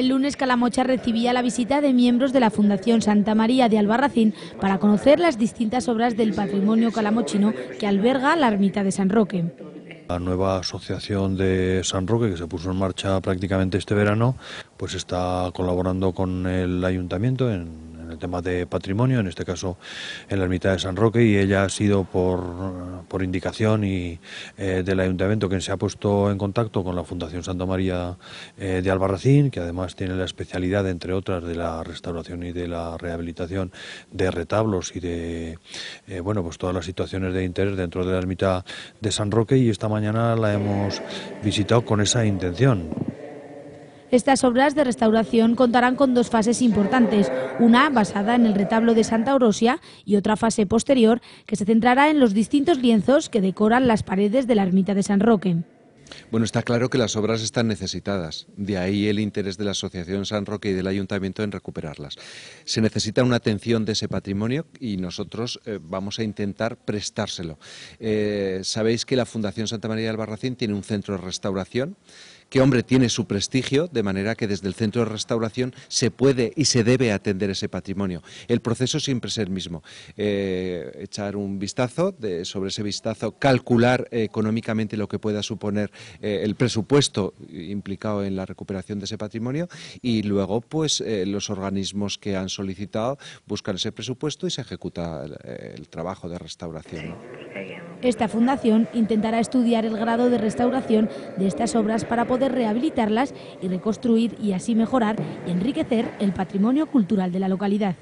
El lunes Calamocha recibía la visita de miembros de la Fundación Santa María de Albarracín para conocer las distintas obras del patrimonio calamochino que alberga la ermita de San Roque. La nueva asociación de San Roque, que se puso en marcha prácticamente este verano, pues está colaborando con el ayuntamiento en tema de patrimonio, en este caso en la ermita de San Roque, y ella ha sido por, por indicación y, eh, del ayuntamiento quien se ha puesto en contacto con la Fundación Santa María eh, de Albarracín, que además tiene la especialidad, entre otras, de la restauración y de la rehabilitación de retablos y de eh, bueno pues todas las situaciones de interés dentro de la ermita de San Roque, y esta mañana la hemos visitado con esa intención. Estas obras de restauración contarán con dos fases importantes, una basada en el retablo de Santa Orosia y otra fase posterior que se centrará en los distintos lienzos que decoran las paredes de la ermita de San Roque. Bueno, está claro que las obras están necesitadas, de ahí el interés de la Asociación San Roque y del Ayuntamiento en recuperarlas. Se necesita una atención de ese patrimonio y nosotros eh, vamos a intentar prestárselo. Eh, sabéis que la Fundación Santa María del Barracín tiene un centro de restauración qué hombre tiene su prestigio, de manera que desde el centro de restauración se puede y se debe atender ese patrimonio. El proceso siempre es el mismo. Eh, echar un vistazo, sobre ese vistazo calcular eh, económicamente lo que pueda suponer eh, el presupuesto implicado en la recuperación de ese patrimonio y luego pues los organismos que han solicitado buscan ese presupuesto y se ejecuta el, trabajo de restauración. Esta fundación intentará estudiar el grado de restauración de estas obras para poder rehabilitarlas y reconstruir y así mejorar y enriquecer el patrimonio cultural de la localidad.